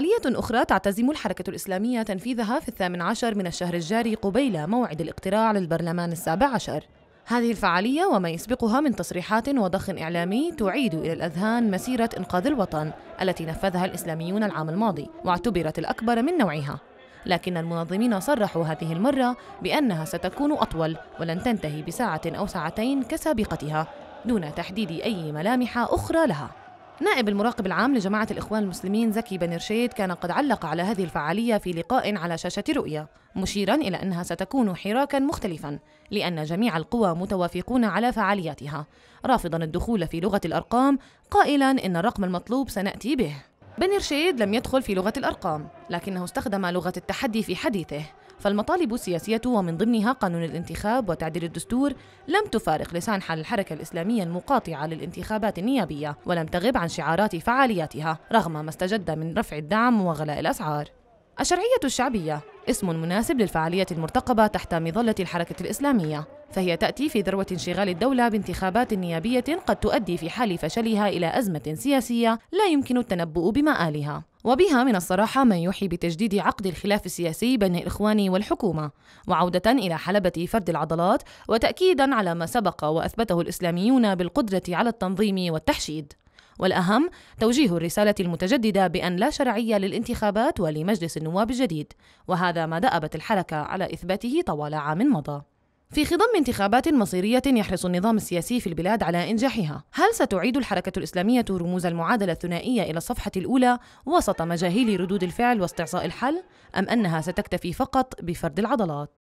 فعالية أخرى تعتزم الحركة الإسلامية تنفيذها في الثامن عشر من الشهر الجاري قبيل موعد الاقتراع للبرلمان السابع عشر هذه الفعالية وما يسبقها من تصريحات وضخ إعلامي تعيد إلى الأذهان مسيرة إنقاذ الوطن التي نفذها الإسلاميون العام الماضي واعتبرت الأكبر من نوعها لكن المنظمين صرحوا هذه المرة بأنها ستكون أطول ولن تنتهي بساعة أو ساعتين كسابقتها دون تحديد أي ملامح أخرى لها نائب المراقب العام لجماعة الإخوان المسلمين زكي بن رشيد كان قد علق على هذه الفعالية في لقاء على شاشة رؤية مشيرا إلى أنها ستكون حراكا مختلفا لأن جميع القوى متوافقون على فعالياتها رافضا الدخول في لغة الأرقام قائلا إن الرقم المطلوب سنأتي به بن رشيد لم يدخل في لغة الأرقام لكنه استخدم لغة التحدي في حديثه فالمطالب السياسية ومن ضمنها قانون الانتخاب وتعديل الدستور لم تفارق لسان حال الحركة الإسلامية المقاطعة للانتخابات النيابية ولم تغب عن شعارات فعالياتها رغم ما استجد من رفع الدعم وغلاء الأسعار الشرعية الشعبية اسم مناسب للفعالية المرتقبة تحت مظلة الحركة الإسلامية فهي تأتي في ذروة انشغال الدولة بانتخابات نيابية قد تؤدي في حال فشلها إلى أزمة سياسية لا يمكن التنبؤ بمآلها وبها من الصراحة ما يوحي بتجديد عقد الخلاف السياسي بين الإخوان والحكومة وعودة إلى حلبة فرد العضلات وتأكيدا على ما سبق وأثبته الإسلاميون بالقدرة على التنظيم والتحشيد والأهم توجيه الرسالة المتجددة بأن لا شرعية للانتخابات ولمجلس النواب الجديد وهذا ما دأبت الحركة على إثباته طوال عام مضى في خضم انتخابات مصيرية يحرص النظام السياسي في البلاد على إنجاحها هل ستعيد الحركة الإسلامية رموز المعادلة الثنائية إلى الصفحة الأولى وسط مجاهيل ردود الفعل واستعصاء الحل أم أنها ستكتفي فقط بفرد العضلات